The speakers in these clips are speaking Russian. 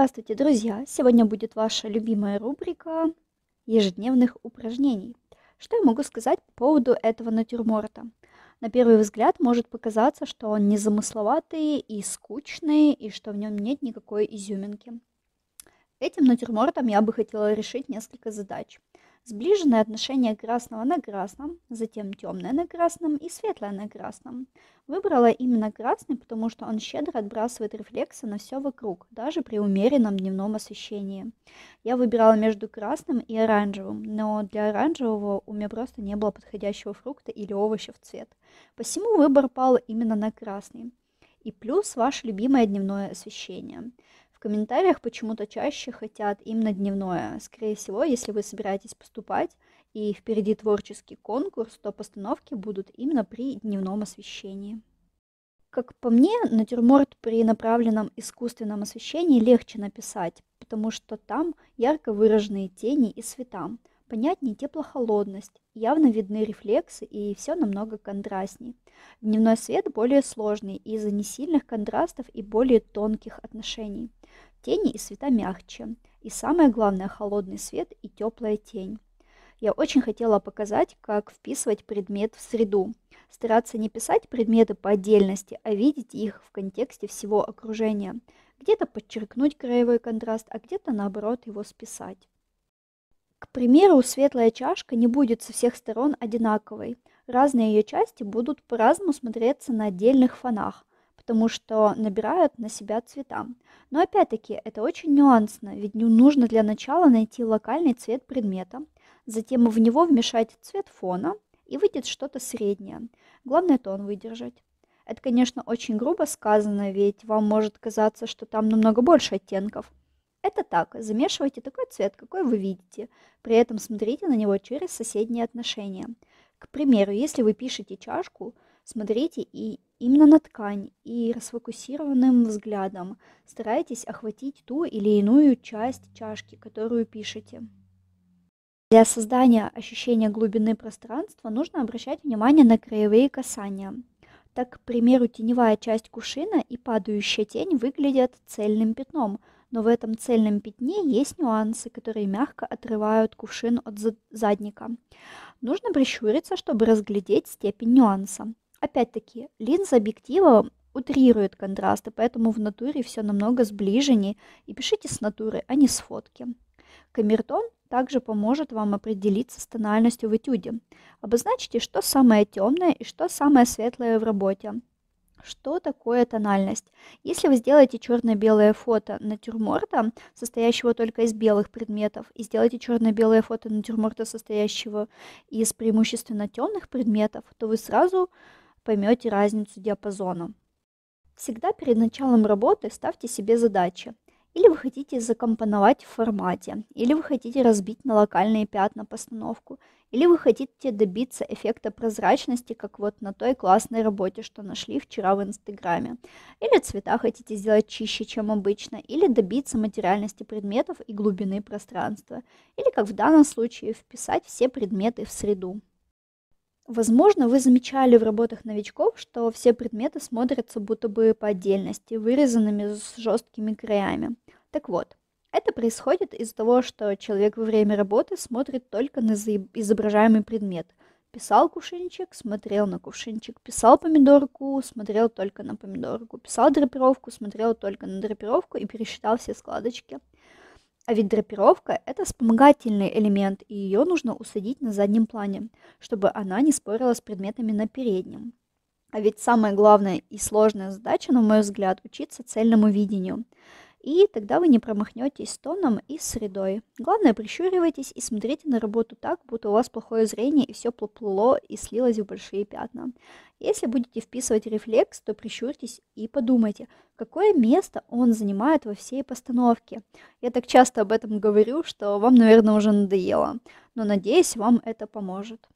Здравствуйте, друзья! Сегодня будет ваша любимая рубрика ежедневных упражнений. Что я могу сказать по поводу этого натюрморта? На первый взгляд может показаться, что он незамысловатый и скучный, и что в нем нет никакой изюминки. Этим натюрмортом я бы хотела решить несколько задач. Сближенные отношения красного на красном, затем темное на красном и светлое на красном. Выбрала именно красный, потому что он щедро отбрасывает рефлексы на все вокруг, даже при умеренном дневном освещении. Я выбирала между красным и оранжевым, но для оранжевого у меня просто не было подходящего фрукта или овоща в цвет. Посему выбор пал именно на красный. И плюс ваше любимое дневное освещение – в комментариях почему-то чаще хотят именно дневное. Скорее всего, если вы собираетесь поступать и впереди творческий конкурс, то постановки будут именно при дневном освещении. Как по мне, натюрморт при направленном искусственном освещении легче написать, потому что там ярко выраженные тени и цвета, понятнее теплохолодность, явно видны рефлексы и все намного контрастнее. Дневной свет более сложный из-за несильных контрастов и более тонких отношений. Тени и света мягче. И самое главное, холодный свет и теплая тень. Я очень хотела показать, как вписывать предмет в среду. Стараться не писать предметы по отдельности, а видеть их в контексте всего окружения. Где-то подчеркнуть краевой контраст, а где-то наоборот его списать. К примеру, светлая чашка не будет со всех сторон одинаковой. Разные ее части будут по-разному смотреться на отдельных фонах, потому что набирают на себя цвета. Но опять-таки это очень нюансно, ведь нужно для начала найти локальный цвет предмета, затем в него вмешать цвет фона, и выйдет что-то среднее. Главное тон выдержать. Это, конечно, очень грубо сказано, ведь вам может казаться, что там намного больше оттенков. Это так, замешивайте такой цвет, какой вы видите, при этом смотрите на него через соседние отношения. К примеру, если вы пишете чашку, Смотрите и именно на ткань и расфокусированным взглядом старайтесь охватить ту или иную часть чашки, которую пишете. Для создания ощущения глубины пространства нужно обращать внимание на краевые касания. Так, к примеру, теневая часть кушина и падающая тень выглядят цельным пятном, но в этом цельном пятне есть нюансы, которые мягко отрывают кувшин от задника. Нужно прищуриться, чтобы разглядеть степень нюанса. Опять-таки, линза объектива утрирует контрасты, поэтому в натуре все намного сближеннее. И пишите с натуры, а не с фотки. Камертон также поможет вам определиться с тональностью в этюде. Обозначьте, что самое темное и что самое светлое в работе. Что такое тональность? Если вы сделаете черно-белое фото натюрморта, состоящего только из белых предметов, и сделаете черно-белое фото натюрморта, состоящего из преимущественно темных предметов, то вы сразу поймете разницу диапазона. Всегда перед началом работы ставьте себе задачи. Или вы хотите закомпоновать в формате, или вы хотите разбить на локальные пятна постановку, или вы хотите добиться эффекта прозрачности, как вот на той классной работе, что нашли вчера в Инстаграме. Или цвета хотите сделать чище, чем обычно, или добиться материальности предметов и глубины пространства. Или, как в данном случае, вписать все предметы в среду. Возможно, вы замечали в работах новичков, что все предметы смотрятся будто бы по отдельности, вырезанными с жесткими краями. Так вот, это происходит из-за того, что человек во время работы смотрит только на изображаемый предмет. Писал кувшинчик, смотрел на кувшинчик, писал помидорку, смотрел только на помидорку, писал драпировку, смотрел только на драпировку и пересчитал все складочки – а ведь драпировка – это вспомогательный элемент, и ее нужно усадить на заднем плане, чтобы она не спорила с предметами на переднем. А ведь самая главная и сложная задача, на мой взгляд, учиться цельному видению. И тогда вы не промахнетесь с тоном и с средой. Главное, прищуривайтесь и смотрите на работу так, будто у вас плохое зрение и все поплыло и слилось в большие пятна. Если будете вписывать рефлекс, то прищурьтесь и подумайте, какое место он занимает во всей постановке. Я так часто об этом говорю, что вам, наверное, уже надоело, но надеюсь, вам это поможет.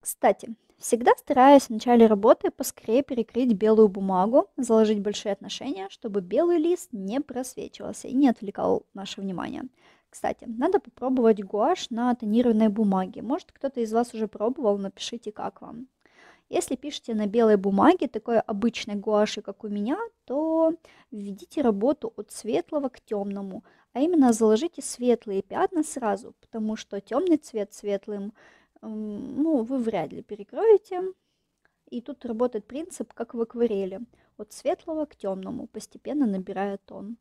Кстати, всегда стараюсь в начале работы поскорее перекрыть белую бумагу, заложить большие отношения, чтобы белый лист не просвечивался и не отвлекал наше внимание. Кстати, надо попробовать гуашь на тонированной бумаге. Может, кто-то из вас уже пробовал, напишите, как вам. Если пишете на белой бумаге, такой обычной гуаши, как у меня, то введите работу от светлого к темному, а именно заложите светлые пятна сразу, потому что темный цвет светлым ну, вы вряд ли перекроете. И тут работает принцип, как в акварели, от светлого к темному, постепенно набирая тон.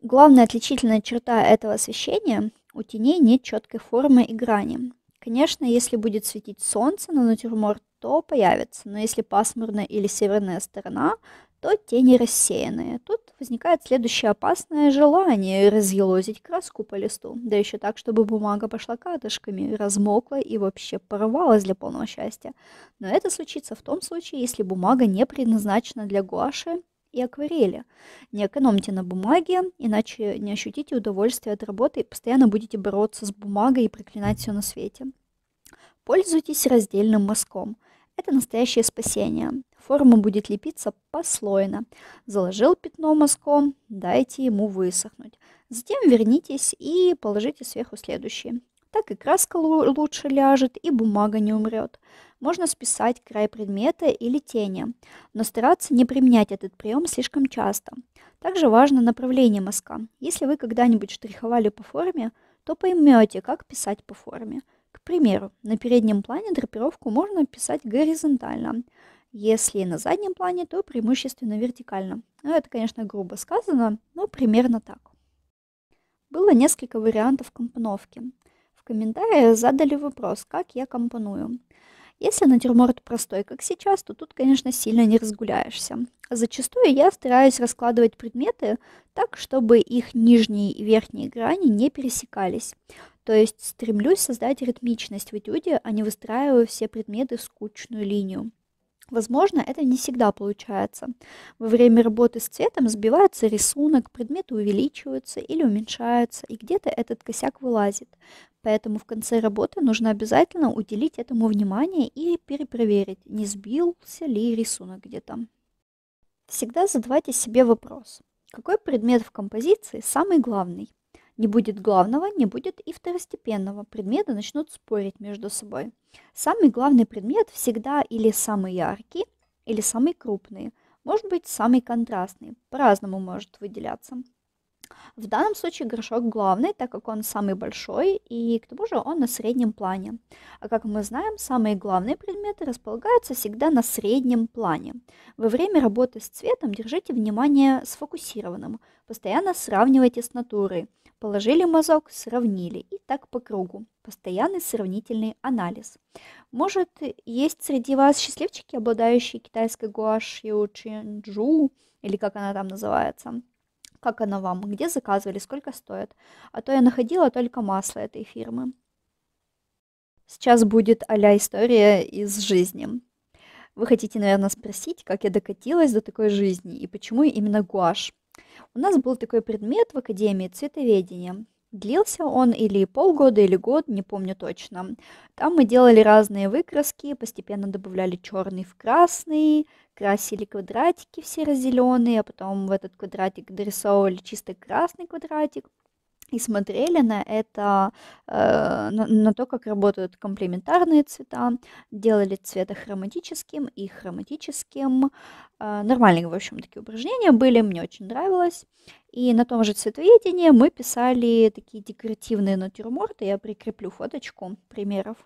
Главная отличительная черта этого освещения – у теней нет четкой формы и грани. Конечно, если будет светить солнце на натюрморт, то появится, Но если пасмурная или северная сторона, то тени рассеянные. Тут возникает следующее опасное желание разъелозить краску по листу, да еще так, чтобы бумага пошла катышками, размокла и вообще порвалась для полного счастья. Но это случится в том случае, если бумага не предназначена для гуаши и акварели. Не экономьте на бумаге, иначе не ощутите удовольствия от работы и постоянно будете бороться с бумагой и проклинать все на свете. Пользуйтесь раздельным мазком. Это настоящее спасение. Форма будет лепиться послойно. Заложил пятно мазком, дайте ему высохнуть. Затем вернитесь и положите сверху следующие. Так и краска лучше ляжет, и бумага не умрет. Можно списать край предмета или тени, но стараться не применять этот прием слишком часто. Также важно направление мазка. Если вы когда-нибудь штриховали по форме, то поймете, как писать по форме примеру, на переднем плане драпировку можно писать горизонтально, если на заднем плане, то преимущественно вертикально. Ну, это, конечно, грубо сказано, но примерно так. Было несколько вариантов компоновки. В комментариях задали вопрос, как я компоную. Если натюрморт простой, как сейчас, то тут, конечно, сильно не разгуляешься. Зачастую я стараюсь раскладывать предметы так, чтобы их нижние и верхние грани не пересекались. То есть стремлюсь создать ритмичность в этюде, а не выстраиваю все предметы в скучную линию. Возможно, это не всегда получается. Во время работы с цветом сбивается рисунок, предметы увеличиваются или уменьшаются, и где-то этот косяк вылазит. Поэтому в конце работы нужно обязательно уделить этому внимание и перепроверить, не сбился ли рисунок где-то. Всегда задавайте себе вопрос, какой предмет в композиции самый главный? Не будет главного, не будет и второстепенного. Предметы начнут спорить между собой. Самый главный предмет всегда или самый яркий, или самый крупный. Может быть, самый контрастный. По-разному может выделяться. В данном случае горшок главный, так как он самый большой, и к тому же он на среднем плане. А как мы знаем, самые главные предметы располагаются всегда на среднем плане. Во время работы с цветом держите внимание сфокусированным, постоянно сравнивайте с натурой. Положили мазок, сравнили, и так по кругу. Постоянный сравнительный анализ. Может, есть среди вас счастливчики, обладающие китайской гуашью, чинджу, или как она там называется – как оно вам, где заказывали, сколько стоит. А то я находила только масло этой фирмы. Сейчас будет а история из жизни. Вы хотите, наверное, спросить, как я докатилась до такой жизни и почему именно гуашь? У нас был такой предмет в Академии цветоведения. Длился он или полгода, или год, не помню точно. Там мы делали разные выкраски, постепенно добавляли черный в красный, красили квадратики все серо-зеленые, а потом в этот квадратик дорисовывали чисто красный квадратик и смотрели на это, э, на, на то, как работают комплементарные цвета, делали цвета хроматическим и хроматическим. Э, нормальные, в общем, такие упражнения были, мне очень нравилось. И на том же цветоведении мы писали такие декоративные натюрморты, я прикреплю фоточку примеров.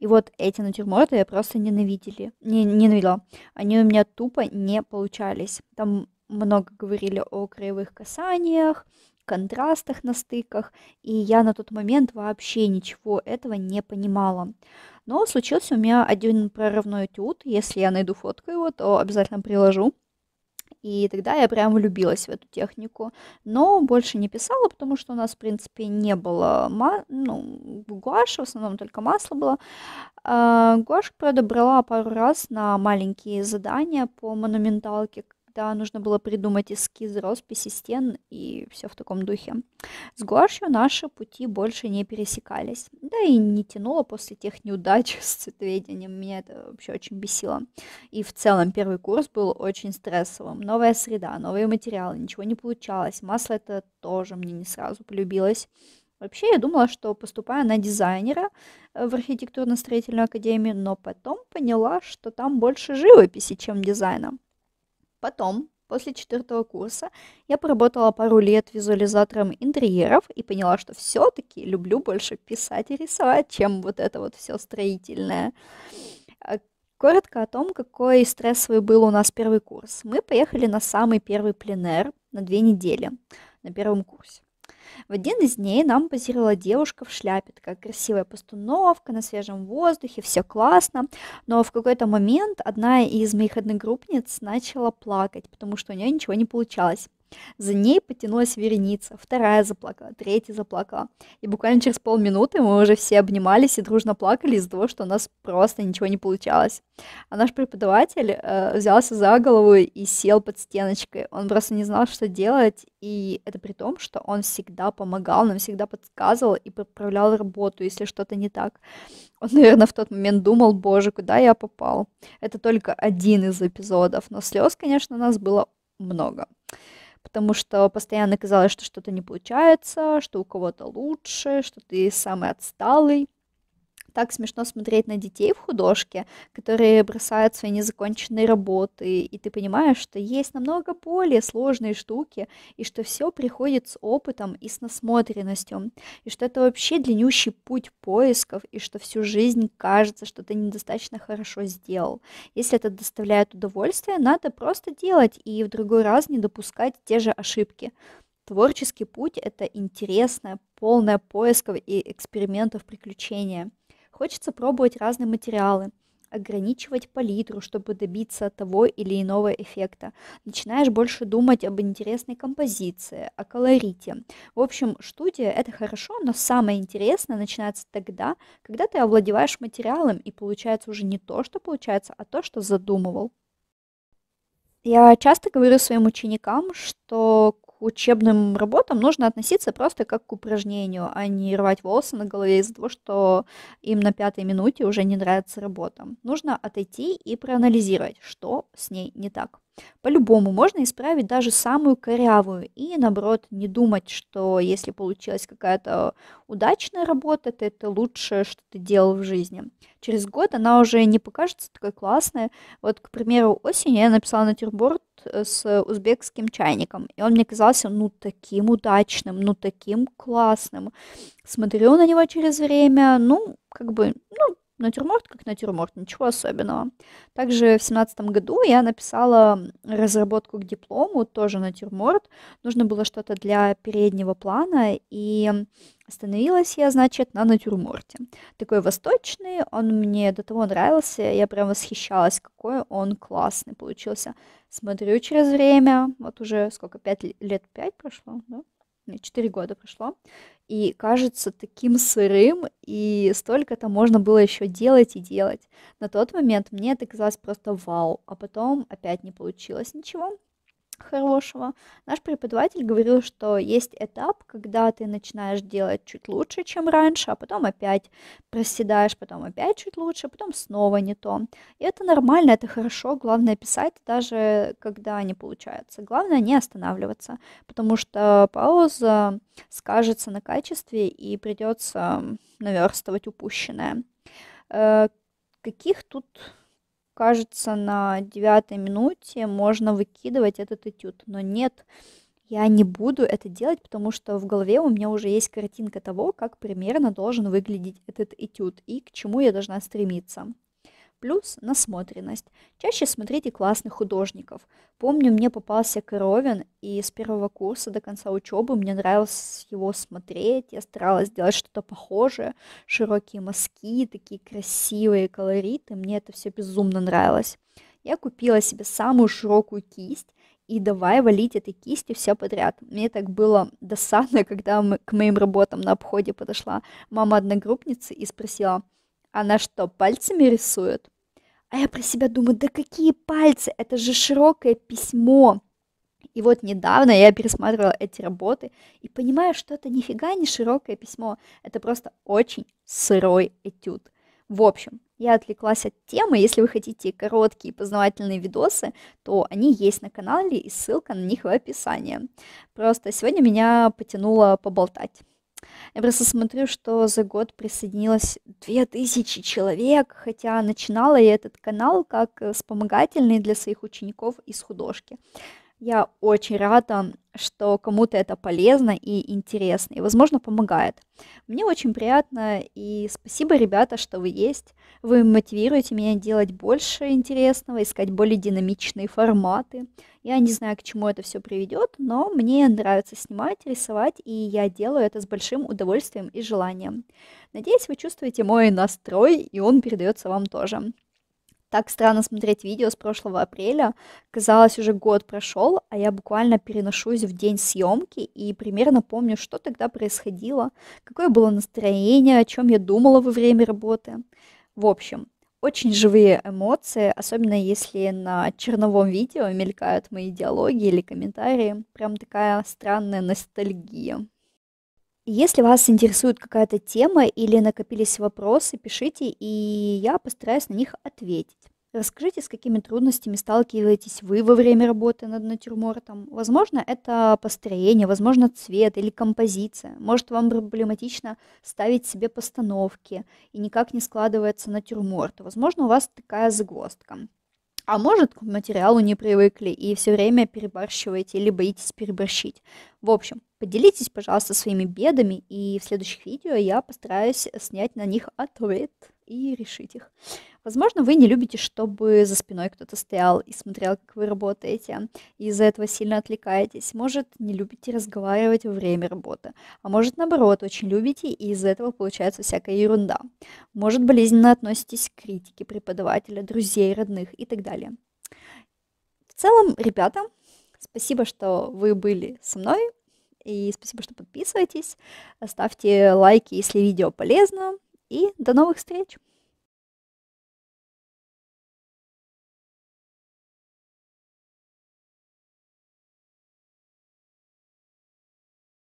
И вот эти натюрморты я просто ненавидели, не, ненавидела. Они у меня тупо не получались. Там много говорили о краевых касаниях, контрастах на стыках, и я на тот момент вообще ничего этого не понимала. Но случился у меня один прорывной этюд, если я найду фотку его, то обязательно приложу. И тогда я прям влюбилась в эту технику. Но больше не писала, потому что у нас, в принципе, не было ма- ну, гуаши, в основном только масло было. А, гуашь, правда, брала пару раз на маленькие задания по монументалке, когда нужно было придумать эскизы росписи стен и все в таком духе. С гуашью наши пути больше не пересекались. Да и не тянуло после тех неудач с цветоведением. Меня это вообще очень бесило. И в целом первый курс был очень стрессовым. Новая среда, новые материалы, ничего не получалось. Масло это тоже мне не сразу полюбилось. Вообще, я думала, что поступаю на дизайнера э, в архитектурно-строительную академию, но потом поняла, что там больше живописи, чем дизайна. Потом, после четвертого курса, я поработала пару лет визуализатором интерьеров и поняла, что все-таки люблю больше писать и рисовать, чем вот это вот все строительное. А, коротко о том, какой стрессовый был у нас первый курс. Мы поехали на самый первый пленер на две недели на первом курсе. В один из дней нам позировала девушка в шляпе, такая красивая постановка, на свежем воздухе, все классно. Но в какой-то момент одна из моих одногруппниц начала плакать, потому что у нее ничего не получалось. За ней потянулась вереница, вторая заплакала, третья заплакала. И буквально через полминуты мы уже все обнимались и дружно плакали из-за того, что у нас просто ничего не получалось. А наш преподаватель э, взялся за голову и сел под стеночкой. Он просто не знал, что делать, и это при том, что он всегда помогал, нам всегда подсказывал и подправлял работу, если что-то не так. Он, наверное, в тот момент думал, боже, куда я попал. Это только один из эпизодов, но слез, конечно, у нас было много потому что постоянно казалось, что что-то не получается, что у кого-то лучше, что ты самый отсталый так смешно смотреть на детей в художке, которые бросают свои незаконченные работы, и ты понимаешь, что есть намного более сложные штуки, и что все приходит с опытом и с насмотренностью, и что это вообще длиннющий путь поисков, и что всю жизнь кажется, что ты недостаточно хорошо сделал. Если это доставляет удовольствие, надо просто делать и в другой раз не допускать те же ошибки. Творческий путь — это интересное, полное поисков и экспериментов приключения — Хочется пробовать разные материалы, ограничивать палитру, чтобы добиться того или иного эффекта. Начинаешь больше думать об интересной композиции, о колорите. В общем, студия — это хорошо, но самое интересное начинается тогда, когда ты овладеваешь материалом, и получается уже не то, что получается, а то, что задумывал. Я часто говорю своим ученикам, что учебным работам нужно относиться просто как к упражнению, а не рвать волосы на голове из-за того, что им на пятой минуте уже не нравится работа. Нужно отойти и проанализировать, что с ней не так. По-любому можно исправить даже самую корявую и, наоборот, не думать, что если получилась какая-то удачная работа, то это лучшее, что ты делал в жизни. Через год она уже не покажется такой классной. Вот, к примеру, осенью я написала натюрборд э, с узбекским чайником, и он мне казался, ну, таким удачным, ну, таким классным. Смотрю на него через время, ну, как бы, ну, натюрморт как натюрморт, ничего особенного. Также в семнадцатом году я написала разработку к диплому, тоже натюрморт. Нужно было что-то для переднего плана, и остановилась я, значит, на натюрморте. Такой восточный, он мне до того нравился, я прям восхищалась, какой он классный получился. Смотрю через время, вот уже сколько, пять лет, пять прошло, да? 4 года прошло, и кажется таким сырым, и столько там можно было еще делать и делать. На тот момент мне это казалось просто вау, а потом опять не получилось ничего, хорошего. Наш преподаватель говорил, что есть этап, когда ты начинаешь делать чуть лучше, чем раньше, а потом опять проседаешь, потом опять чуть лучше, а потом снова не то. И это нормально, это хорошо, главное писать, даже когда не получается. Главное не останавливаться, потому что пауза скажется на качестве и придется наверстывать упущенное. Э, каких тут кажется, на девятой минуте можно выкидывать этот этюд. Но нет, я не буду это делать, потому что в голове у меня уже есть картинка того, как примерно должен выглядеть этот этюд и к чему я должна стремиться. Плюс насмотренность. Чаще смотрите классных художников. Помню, мне попался Коровин, и с первого курса до конца учебы мне нравилось его смотреть. Я старалась сделать что-то похожее. Широкие мазки, такие красивые колориты. Мне это все безумно нравилось. Я купила себе самую широкую кисть и давай валить этой кистью все подряд. Мне так было досадно, когда мы, к моим работам на обходе подошла мама одногруппницы и спросила, она что, пальцами рисует? А я про себя думаю, да какие пальцы, это же широкое письмо. И вот недавно я пересматривала эти работы и понимаю, что это нифига не широкое письмо, это просто очень сырой этюд. В общем, я отвлеклась от темы. Если вы хотите короткие познавательные видосы, то они есть на канале, и ссылка на них в описании. Просто сегодня меня потянуло поболтать. Я просто смотрю, что за год присоединилось 2000 человек, хотя начинала я этот канал как э, вспомогательный для своих учеников из художки. Я очень рада, что кому-то это полезно и интересно, и, возможно, помогает. Мне очень приятно, и спасибо, ребята, что вы есть. Вы мотивируете меня делать больше интересного, искать более динамичные форматы. Я не знаю, к чему это все приведет, но мне нравится снимать, рисовать, и я делаю это с большим удовольствием и желанием. Надеюсь, вы чувствуете мой настрой, и он передается вам тоже. Так странно смотреть видео с прошлого апреля. Казалось, уже год прошел, а я буквально переношусь в день съемки и примерно помню, что тогда происходило, какое было настроение, о чем я думала во время работы. В общем, очень живые эмоции, особенно если на черновом видео мелькают мои диалоги или комментарии. Прям такая странная ностальгия. Если вас интересует какая-то тема или накопились вопросы, пишите, и я постараюсь на них ответить. Расскажите, с какими трудностями сталкиваетесь вы во время работы над натюрмортом. Возможно, это построение, возможно, цвет или композиция. Может, вам проблематично ставить себе постановки и никак не складывается натюрморт. Возможно, у вас такая загвоздка. А может, к материалу не привыкли и все время перебарщиваете или боитесь переборщить. В общем, поделитесь, пожалуйста, своими бедами, и в следующих видео я постараюсь снять на них ответ и решить их. Возможно, вы не любите, чтобы за спиной кто-то стоял и смотрел, как вы работаете, и из-за этого сильно отвлекаетесь. Может, не любите разговаривать во время работы, а может, наоборот, очень любите, и из-за этого получается всякая ерунда. Может, болезненно относитесь к критике преподавателя, друзей, родных и так далее. В целом, ребята, спасибо, что вы были со мной, и спасибо, что подписываетесь. Ставьте лайки, если видео полезно. И до новых встреч!